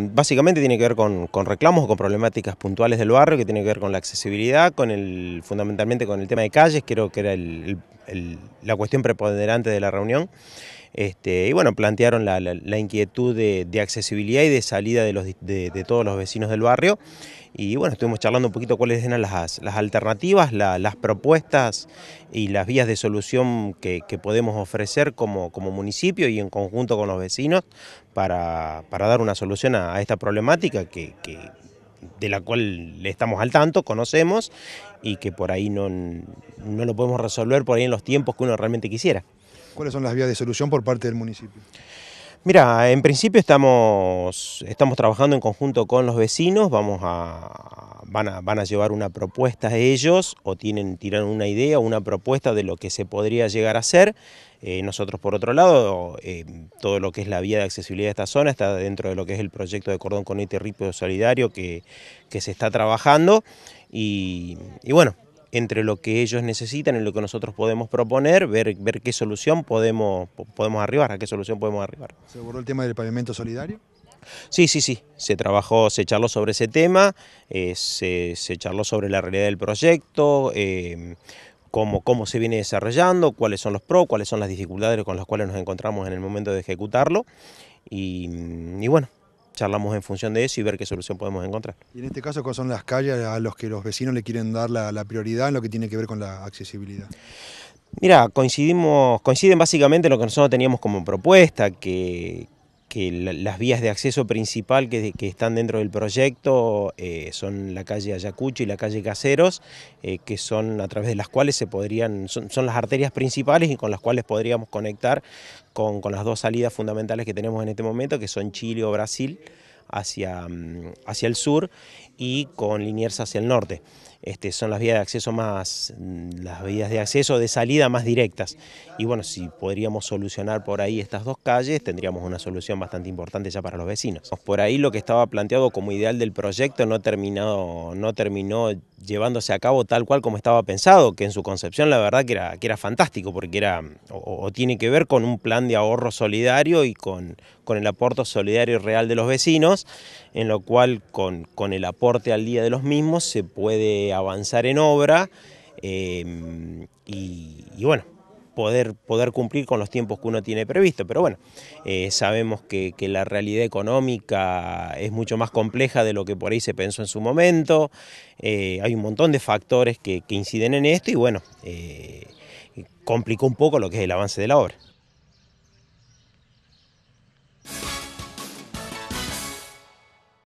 Básicamente tiene que ver con, reclamos o con problemáticas puntuales del barrio, que tiene que ver con la accesibilidad, con el, fundamentalmente con el tema de calles, creo que era la cuestión preponderante de la reunión. Este, y bueno, plantearon la, inquietud de, accesibilidad y de salida de, todos los vecinos del barrio. Y bueno, estuvimos charlando un poquito cuáles eran las, alternativas, las propuestas y las vías de solución que, podemos ofrecer como, municipio y en conjunto con los vecinos para, dar una solución a, esta problemática que, de la cual le estamos al tanto, conocemos y que por ahí no, no, lo podemos resolver por ahí en los tiempos que uno realmente quisiera. ¿Cuáles son las vías de solución por parte del municipio? Mira, en principio estamos, estamos trabajando en conjunto con los vecinos, vamos a, van, a, llevar una propuesta de ellos o tienen, tiran una idea, una propuesta de lo que se podría llegar a hacer. Eh, nosotros por otro lado, eh, todo lo que es la vía de accesibilidad de esta zona está dentro de lo que es el proyecto de cordón con el territorio solidario que, que se está trabajando y bueno, entre lo que ellos necesitan y lo que nosotros podemos proponer, ver, ver qué solución podemos, podemos arribar, a qué solución podemos arribar. ¿Se abordó el tema del pavimento solidario? Sí, sí, sí, se trabajó, se charló sobre ese tema, eh, se, se, charló sobre la realidad del proyecto, em, cómo, se viene desarrollando, cuáles son los pros, cuáles son las dificultades con las cuales nos encontramos en el momento de ejecutarlo y, mm, y bueno, charlamos en función de eso y ver qué solución podemos encontrar. Y en este caso, ¿cuáles son las calles a las que los vecinos le quieren dar la, prioridad en lo que tiene que ver con la accesibilidad? Mira, coincidimos, coinciden básicamente lo que nosotros teníamos como propuesta, que, que las vías de acceso principal que, están dentro del proyecto eh, son la calle Ayacucho y la calle Caseros, eh, que son a través de las cuales se podrían, son, las arterias principales y con las cuales podríamos conectar con, las dos salidas fundamentales que tenemos en este momento, que son Chile o Brasil hacia, mm, hacia el sur y con Liniers hacia el norte. Este, son las vías de acceso más, mm, las vías de acceso de salida más directas. Y bueno, si podríamos solucionar por ahí estas dos calles, tendríamos una solución bastante importante ya para los vecinos. Por ahí lo que estaba planteado como ideal del proyecto no, terminado, no terminó llevándose a cabo tal cual como estaba pensado, que en su concepción la verdad que era, que era fantástico, porque era o, tiene que ver con un plan de ahorro solidario y con, con el aporte solidario y real de los vecinos, en lo cual con el aporte al día de los mismos se puede avanzar en obra eh, y, bueno, poder, poder cumplir con los tiempos que uno tiene previsto. Pero bueno, eh, sabemos que, la realidad económica es mucho más compleja de lo que por ahí se pensó en su momento, eh, hay un montón de factores que inciden en esto y bueno, complicó un poco lo que es el avance de la obra.